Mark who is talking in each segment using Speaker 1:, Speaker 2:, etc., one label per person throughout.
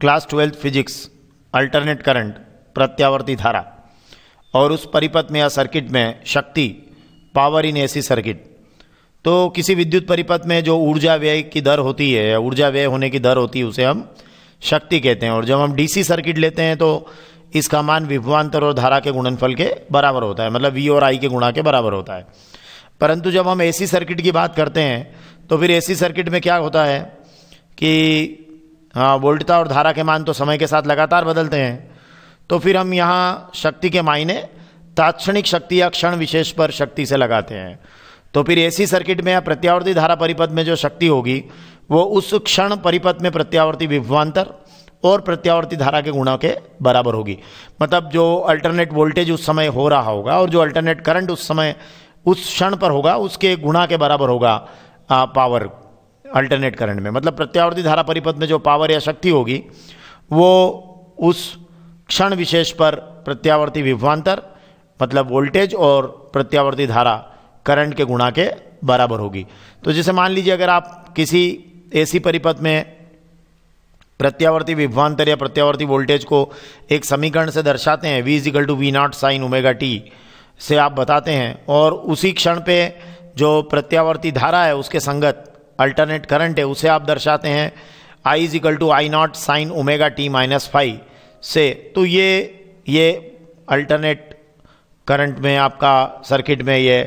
Speaker 1: class twelfth physics alternate current प्रत्यावर्ती धारा और उस परिपथ में या सर्किट में शक्ति पावर इन एसी सर्किट तो किसी विद्युत परिपथ में जो ऊर्जा व्यय की दर होती है या ऊर्जा व्यय होने की दर होती है उसे हम शक्ति कहते हैं और जब हम डीसी सर्किट लेते हैं तो इसका मान विभवान्तर और धारा के गुणनफल के बराबर होता है मतलब वी और आई के गुणा के बराबर होता है परंतु जब हम एसी सर्किट की बात करते हैं तो फिर एसी सर्किट में क्या होता है कि हाँ वोल्टता और धारा के मान तो समय के साथ लगातार बदलते हैं तो फिर हम यहाँ शक्ति के मायने तात्क्षणिक शक्ति या क्षण विशेष पर शक्ति से लगाते हैं तो फिर एसी सर्किट में या प्रत्यावर्ती धारा परिपथ में जो शक्ति होगी वो उस क्षण परिपथ में प्रत्यावर्ती विभवान्तर और प्रत्यावर्ती धारा के गुणा के बराबर होगी मतलब जो अल्टरनेट वोल्टेज उस समय हो रहा होगा और जो अल्टरनेट करंट उस समय उस क्षण पर होगा उसके गुणा के बराबर होगा पावर अल्टरनेट करंट में मतलब प्रत्यावर्ती धारा परिपथ में जो पावर या शक्ति होगी वो उस क्षण विशेष पर प्रत्यावर्ती विभवांतर मतलब वोल्टेज और प्रत्यावर्ती धारा करंट के गुणा के बराबर होगी तो जैसे मान लीजिए अगर आप किसी एसी परिपथ में प्रत्यावर्ती विभवांतर या प्रत्यावर्ती वोल्टेज को एक समीकरण से दर्शाते हैं V is equal to V naught sine omega t से आप बताते हैं और उसी क्षण पे जो प्रत्यावर्ती धारा है उसके संगत अल्टरनेट करंट है उसे आप दर्शाते हैं I is equal to I naught sine omega t minus phi से तो ये ये अल्टरनेट करंट में आपका सर्किट में ये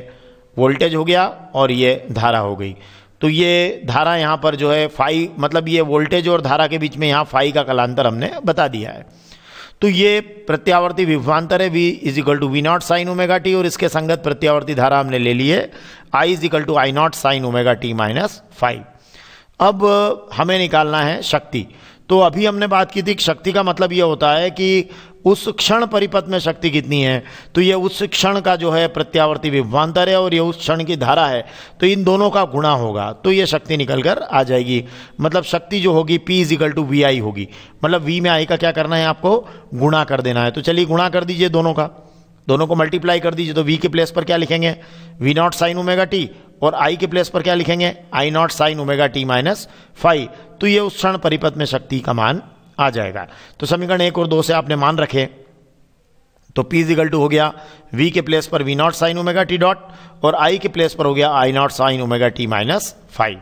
Speaker 1: वोल्टेज हो गया और ये धारा हो गई तो ये धारा यहाँ पर जो है फाइव मतलब ये वोल्टेज और धारा के बीच में यहाँ फाइव का कलांतर हमने बता दिया है तो ये प्रत्यावर्ती विभवांतर है V is equal to V naught sine omega t और इसके संगत प्रत्यावर्ती धारा हमने ले ली है I is equal to I naught sine omega t minus phi अब हमें निकालना है शक्ति तो अभी हमने बात की थी कि शक्ति का मतलब यह होता है कि उस क्षण परिपथ में शक्ति कितनी है तो ये उस क्षण का जो है प्रत्यावर्ती विभांतर है और ये उस क्षण की धारा है तो इन दोनों का गुणा होगा तो ये शक्ति निकल कर आ जाएगी मतलब शक्ति जो होगी P is equal to V I होगी मतलब V में आई का क्या करना है आपको गुणा कर देना है तो चलिए गुणा कर दीजिए दोनों का दोनों को मल्टीप्लाई कर दीजिए तो वी के प्लेस पर क्या लिखेंगे V naught sine omega t और आई के प्लेस पर क्या लिखेंगे I naught sine omega t minus phi तो ये उस क्षण परिपथ में शक्ति का मान आ जाएगा तो समीकरण एक और दो से आपने मान रखे तो पी इजिकल टू हो गया वी के प्लेस पर V naught sine omega t dot और I के प्लेस पर हो गया I naught sine omega t minus phi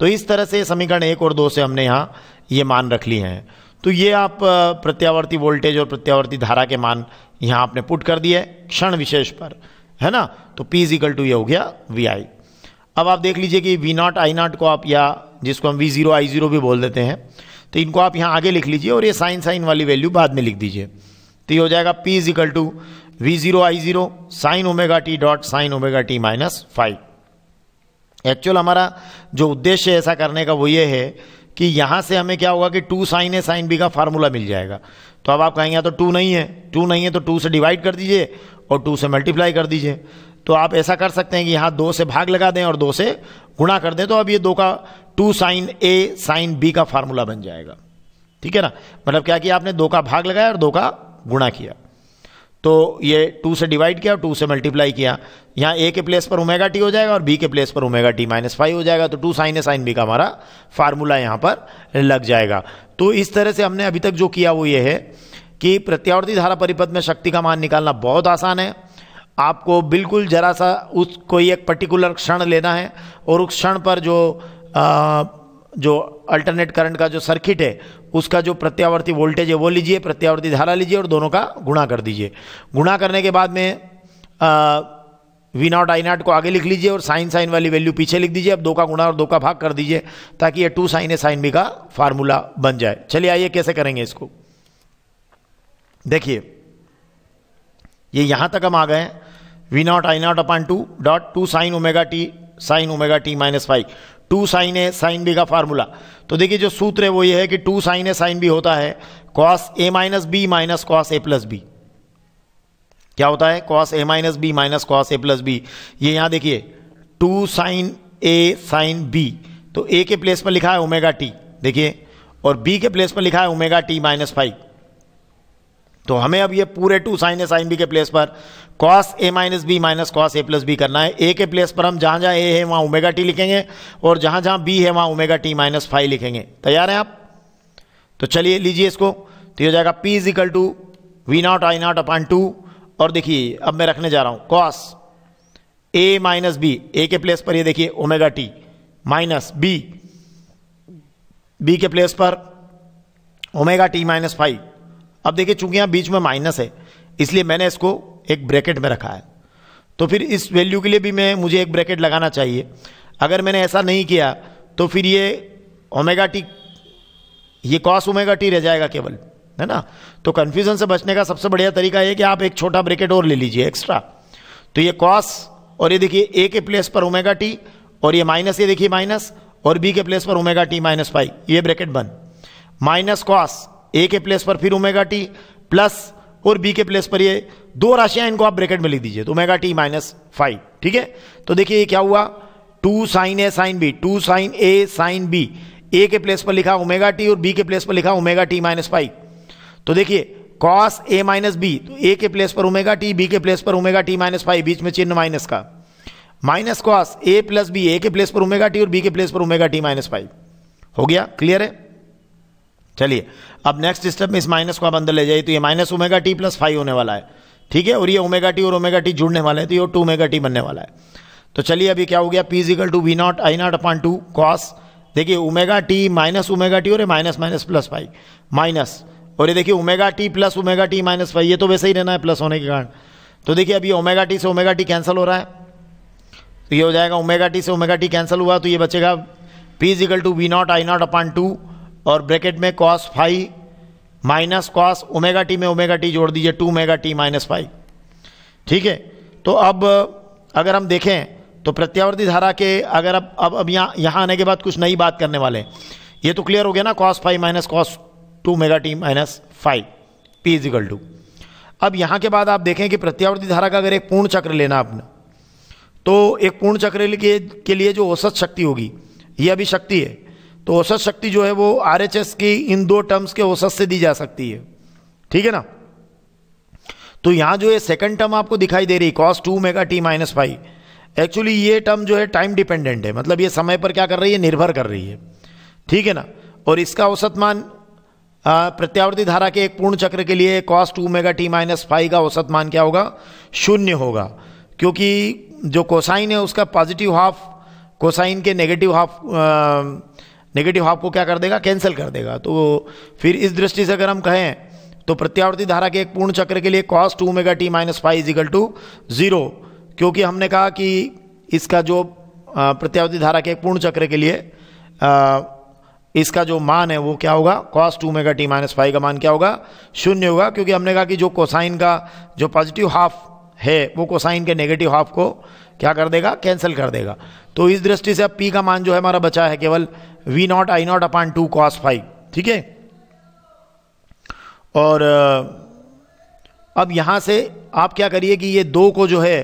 Speaker 1: तो इस तरह से समीकरण एक और दो से हमने यहाँ ये मान रख लिए हैं तो ये आप प्रत्यावर्ती वोल्टेज और प्रत्यावर्ती धारा के मान यहाँ आपने पुट कर दिए क्षण विशेष पर है ना तो P इजिकल टू ये हो गया वी आई अब आप देख लीजिए कि वी नॉट आई नॉट को आप या जिसको हम वी ज़ीरो आई ज़ीरो भी बोल देते हैं तो इनको आप यहाँ आगे लिख लीजिए और ये साइन साइन वाली वैल्यू बाद में लिख दीजिए तो ये हो जाएगा P is equal to V zero I zero sine omega t dot sine omega t minus phi actual हमारा जो उद्देश्य ऐसा करने का वो ये है कि यहाँ से हमें क्या होगा कि two sine A sine B का फार्मूला मिल जाएगा तो अब आप कहेंगे तो टू नहीं है टू नहीं है तो टू से डिवाइड कर दीजिए और टू से मल्टीप्लाई कर दीजिए तो आप ऐसा कर सकते हैं कि यहाँ दो से भाग लगा दें और दो से गुणा कर दें तो अब ये दो का two sine A sine B का फार्मूला बन जाएगा ठीक है ना मतलब क्या किया आपने दो का भाग लगाया और दो का गुणा किया तो ये टू से डिवाइड किया और टू से मल्टीप्लाई किया यहाँ ए के प्लेस पर ओमेगा टी हो जाएगा और बी के प्लेस पर ओमेगा टी माइनस फाइव हो जाएगा तो two sine A sine B का हमारा फार्मूला यहाँ पर लग जाएगा तो इस तरह से हमने अभी तक जो किया वो ये है कि प्रत्यावर्ती धारा परिपथ में शक्ति का मान निकालना बहुत आसान है आपको बिल्कुल ज़रा सा उस कोई एक पर्टिकुलर क्षण लेना है और उस क्षण पर जो आ, जो अल्टरनेट करंट का जो सर्किट है उसका जो प्रत्यावर्ती वोल्टेज है वो लीजिए प्रत्यावर्ती धारा लीजिए और दोनों का गुणा कर दीजिए गुणा करने के बाद में आ, वी नॉट आई नॉट को आगे लिख लीजिए और साइन साइन वाली वैल्यू पीछे लिख दीजिए अब दो का गुणा और दो का भाग कर दीजिए ताकि ये two sine A sine B का फार्मूला बन जाए चलिए आइए कैसे करेंगे इसको देखिए ये यहाँ तक हम आ गए हैं V naught I naught upon two dot two sine omega t sine omega t minus phi two sine A sine B का फार्मूला तो देखिए जो सूत्र है वो ये है कि two sine A sine B होता है cos A minus B minus cos A plus B क्या होता है cos A minus B minus cos A plus B ये यहाँ देखिए two sine A sine B तो ए के प्लेस पर लिखा है ओमेगा टी देखिए और बी के प्लेस पर लिखा है ओमेगा टी माइनस फाइव तो हमें अब ये पूरे two sine A sine B के प्लेस पर cos A minus B minus cos A plus B करना है ए के प्लेस पर हम जहाँ जहाँ ए है वहाँ ओमेगा टी लिखेंगे और जहाँ जहाँ बी है वहाँ ओमेगा टी माइनस फाइव लिखेंगे तैयार हैं आप तो चलिए लीजिए इसको तो ये हो जाएगा P is equal to V naught I naught upon two और देखिए अब मैं रखने जा रहा हूँ cos A minus B A के प्लेस पर ये देखिए omega t minus B B के प्लेस पर ओमेगा टी माइनस फाइव अब देखिए चूंकि यहाँ बीच में माइनस है इसलिए मैंने इसको एक ब्रैकेट में रखा है तो फिर इस वैल्यू के लिए भी मैं मुझे एक ब्रैकेट लगाना चाहिए अगर मैंने ऐसा नहीं किया तो फिर ये ओमेगा टी ये कॉस ओमेगा टी रह जाएगा केवल है ना तो कन्फ्यूजन से बचने का सबसे बढ़िया तरीका है कि आप एक छोटा ब्रैकेट और ले लीजिए एक्स्ट्रा तो ये कॉस और ये देखिए ए के प्लेस पर ओमेगा टी और ये माइनस ये देखिए माइनस और बी के प्लेस पर ओमेगा टी माइनस फाइव ये ब्रैकेट बन माइनस कॉस ए के प्लेस पर फिर ओमेगा टी प्लस और बी के प्लेस पर ये दो राशियां इनको आप ब्रैकेट में लिख दीजिए तो ओमेगा टी माइनस फाइव ठीक है तो देखिए ये क्या हुआ two sine A sine B two sine A sine B A के प्लेस पर लिखा ओमेगा टी और बी के प्लेस पर लिखा ओमेगा टी माइनस फाइव तो देखिए कॉस ए माइनस बी तो ए के प्लेस पर ओमेगा टी बी के प्लेस पर ओमेगा टी माइनस फाइव बीच में चिन्ह माइनस का minus cos A plus B A के प्लेस पर ओमेगा टी और बी के प्लेस पर ओमेगा टी माइनस फाइव हो गया क्लियर है चलिए अब नेक्स्ट स्टेप में इस माइनस को आप अंदर ले जाइए तो ये minus omega t plus phi होने वाला है ठीक है और ये ओमेगा टी और ओमेगा टी जुड़ने वाला है तो ये टू ओमेगा टी बनने वाला है तो चलिए अभी क्या हो गया P is equal to V naught I naught upon two cos देखिए omega t minus omega t और minus minus plus phi minus और ये देखिए omega t plus omega t minus phi ये तो वैसे ही रहना है प्लस होने के कारण तो देखिए अभी ओमेगा टी से ओमेगा टी कैंसिल हो रहा है तो ये हो जाएगा ओमेगा टी से ओमेगा टी कैंसिल हुआ तो ये बचेगा P is equal to V naught I naught upon two और ब्रैकेट में cos phi minus cos omega t में ओमेगा टी जोड़ दीजिए two omega t minus phi ठीक है तो अब अगर हम देखें तो प्रत्यावर्ती धारा के अगर अब अब अब यहाँ यहाँ आने के बाद कुछ नई बात करने वाले हैं ये तो क्लियर हो गया ना cos phi minus cos two omega t minus phi P is equal to अब यहाँ के बाद आप देखें कि प्रत्यावर्ती धारा का अगर एक पूर्ण चक्र लेना आपने तो एक पूर्ण चक्र के, के लिए जो औसत शक्ति होगी ये अभी शक्ति है तो औसत शक्ति जो है वो आरएचएस की इन दो टर्म्स के औसत से दी जा सकती है ठीक है ना तो यहां जो है सेकंड टर्म आपको दिखाई दे रही cos two omega t minus phi actually ये टर्म जो है टाइम डिपेंडेंट है मतलब ये समय पर क्या कर रही है निर्भर कर रही है ठीक है ना और इसका औसत मान प्रत्यावर्ती धारा के एक पूर्ण चक्र के लिए cos two omega t minus phi का औसत मान क्या होगा शून्य होगा क्योंकि जो कोसाइन है उसका पॉजिटिव हाफ कोसाइन के नेगेटिव हाफ नेगेटिव हाफ को क्या कर देगा कैंसिल कर देगा तो फिर इस दृष्टि से अगर हम कहें तो प्रत्यावर्ती धारा के एक पूर्ण चक्र के लिए cos two omega t minus phi is equal to zero क्योंकि हमने कहा कि इसका जो प्रत्यावर्ती धारा के एक पूर्ण चक्र के लिए आ, इसका जो मान है वो क्या होगा cos two omega t minus phi का मान क्या होगा शून्य होगा क्योंकि हमने कहा कि जो कोसाइन का जो पॉजिटिव हाफ है वो कोसाइन के नेगेटिव हाफ को क्या कर देगा कैंसिल कर देगा तो इस दृष्टि से अब पी का मान जो है हमारा बचा है केवल V naught I naught upon two cos phi ठीक है और अब यहां से आप क्या करिए कि ये दो को जो है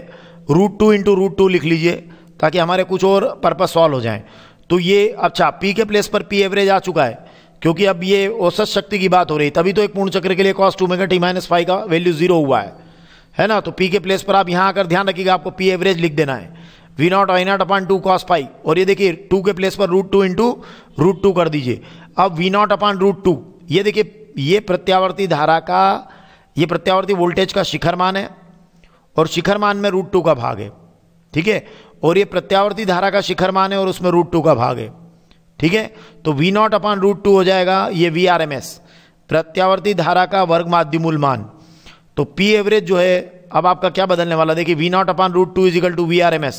Speaker 1: root two into root two लिख लीजिए ताकि हमारे कुछ और पर्पज सॉल्व हो जाए तो ये अच्छा पी के प्लेस पर पी एवरेज आ चुका है क्योंकि अब ये औसत शक्ति की बात हो रही तभी तो एक पूर्ण चक्र के लिए cos two omega t minus phi का वैल्यू जीरो हुआ है है ना तो पी के प्लेस पर आप यहां आकर ध्यान रखिएगा आपको पी एवरेज लिख देना है V naught I naught upon two cos phi और ये देखिए टू के प्लेस पर root two into root two कर दीजिए अब V naught upon root two ये देखिए ये प्रत्यावर्ती धारा का ये प्रत्यावर्ती वोल्टेज का शिखर मान है और शिखर मान में रूट टू का भाग है ठीक है और ये प्रत्यावर्ती धारा का शिखर मान है और उसमें रूट टू का भाग है ठीक है तो V naught upon root two हो जाएगा ये वी आर एम एस प्रत्यावर्ती धारा का वर्ग माध्यमूल मान तो पी एवरेज जो है अब आपका क्या बदलने वाला देखिए V naught upon root two is equal to V R M S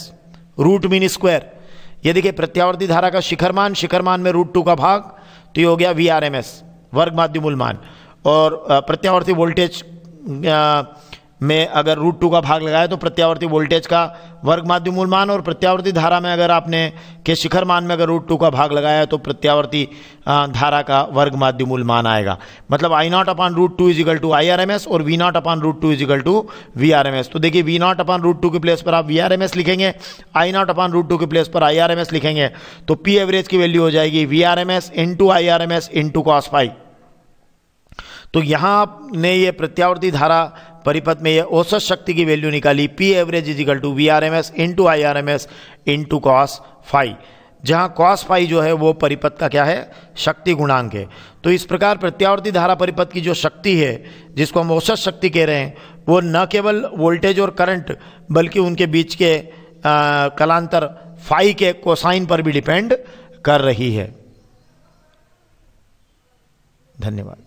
Speaker 1: root mean square ये देखिए प्रत्यावर्ती धारा का शिखरमान शिखरमान में रूट टू का भाग तो ये हो गया वी आर एम एस वर्ग माध्यमूल मान और प्रत्यावर्ती वोल्टेज में अगर रूट टू का भाग लगाया तो प्रत्यावर्ती वोल्टेज का वर्ग माध्य मूल मान और प्रत्यावर्ती धारा में अगर आपने के शिखर मान में अगर रूट टू का भाग लगाया तो प्रत्यावर्ती धारा का वर्ग माध्य मूल मान आएगा मतलब I naught upon root two is equal to I R M S और V naught upon root two equal to V R M S तो देखिए V naught upon root two की प्लेस पर आप वी आर एम एस लिखेंगे I naught upon root two की place पर I R M S लिखेंगे तो पी एवरेज की वैल्यू हो जाएगी V R M S into I R M S into cos five तो यहाँ ने ये प्रत्यावर्ती धारा परिपथ में ये औसत शक्ति की वैल्यू निकाली P average is equal to V R M S into I R M S into cos five जहाँ कॉस फाइव जो है वो परिपथ का क्या है शक्ति गुणांक है तो इस प्रकार प्रत्यावर्ती धारा परिपथ की जो शक्ति है जिसको हम औसत शक्ति कह रहे हैं वो न केवल वोल्टेज और करंट बल्कि उनके बीच के आ, कलांतर फाई के कोसाइन पर भी डिपेंड कर रही है धन्यवाद